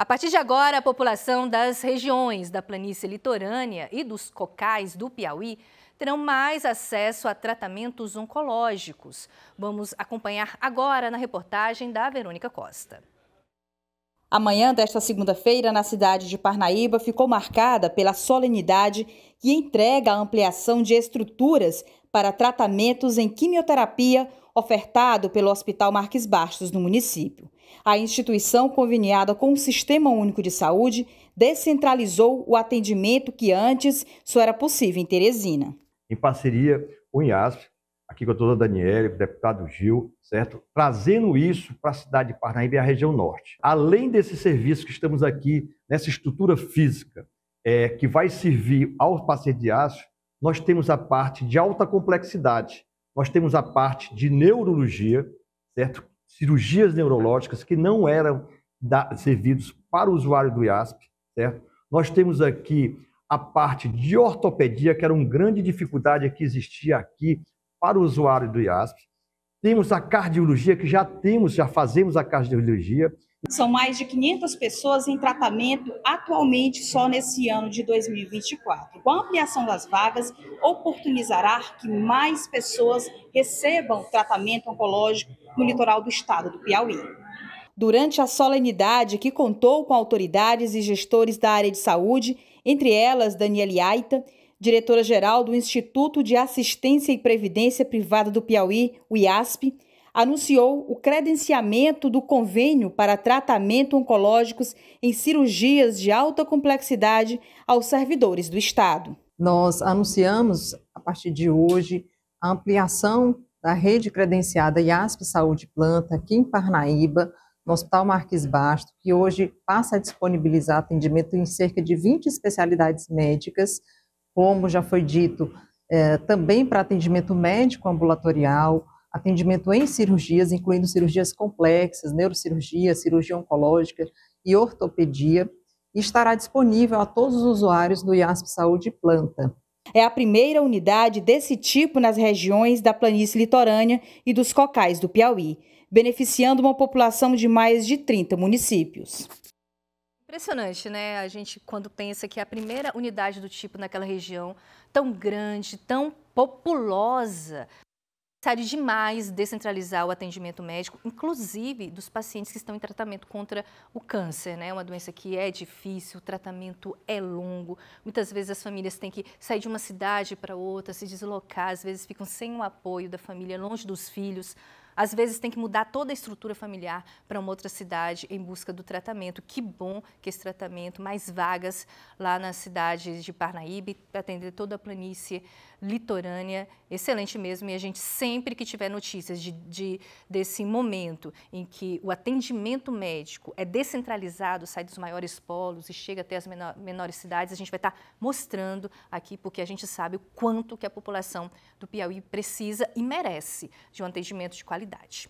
A partir de agora, a população das regiões da planície litorânea e dos cocais do Piauí terão mais acesso a tratamentos oncológicos. Vamos acompanhar agora na reportagem da Verônica Costa. Amanhã desta segunda-feira, na cidade de Parnaíba, ficou marcada pela solenidade que entrega a ampliação de estruturas para tratamentos em quimioterapia ofertado pelo Hospital Marques Bastos no município. A instituição, conveniada com o Sistema Único de Saúde, descentralizou o atendimento que antes só era possível em Teresina. Em parceria com o IASP, aqui com a doutora Daniela, com o deputado Gil, certo? Trazendo isso para a cidade de Parnaíba e a região norte. Além desse serviço que estamos aqui, nessa estrutura física, é, que vai servir ao paciente de aço, nós temos a parte de alta complexidade, nós temos a parte de neurologia, certo? Cirurgias neurológicas que não eram servidos para o usuário do IASP, certo? Nós temos aqui a parte de ortopedia, que era uma grande dificuldade que existia aqui para o usuário do IASP. Temos a cardiologia, que já temos, já fazemos a cardiologia. São mais de 500 pessoas em tratamento atualmente só nesse ano de 2024. Com a ampliação das vagas, oportunizará que mais pessoas recebam tratamento oncológico no litoral do estado do Piauí. Durante a solenidade que contou com autoridades e gestores da área de saúde, entre elas Daniela Aita, diretora-geral do Instituto de Assistência e Previdência Privada do Piauí, o IASP, anunciou o credenciamento do convênio para tratamento oncológicos em cirurgias de alta complexidade aos servidores do Estado. Nós anunciamos, a partir de hoje, a ampliação da rede credenciada IASP Saúde Planta aqui em Parnaíba, no Hospital Marques Basto, que hoje passa a disponibilizar atendimento em cerca de 20 especialidades médicas, como já foi dito, eh, também para atendimento médico ambulatorial, atendimento em cirurgias, incluindo cirurgias complexas, neurocirurgia, cirurgia oncológica e ortopedia, e estará disponível a todos os usuários do IASP Saúde Planta. É a primeira unidade desse tipo nas regiões da planície litorânea e dos cocais do Piauí, beneficiando uma população de mais de 30 municípios. Impressionante, né? A gente, quando pensa que é a primeira unidade do tipo naquela região, tão grande, tão populosa, necessário demais descentralizar o atendimento médico, inclusive dos pacientes que estão em tratamento contra o câncer, né? Uma doença que é difícil, o tratamento é longo. Muitas vezes as famílias têm que sair de uma cidade para outra, se deslocar, às vezes ficam sem o apoio da família, longe dos filhos. Às vezes tem que mudar toda a estrutura familiar para uma outra cidade em busca do tratamento. Que bom que esse tratamento, mais vagas lá na cidade de Parnaíba, para atender toda a planície litorânea excelente mesmo. E a gente, sempre que tiver notícias de, de, desse momento em que o atendimento médico é descentralizado, sai dos maiores polos e chega até as menor, menores cidades, a gente vai estar mostrando aqui, porque a gente sabe o quanto que a população do Piauí precisa e merece de um atendimento de qualidade.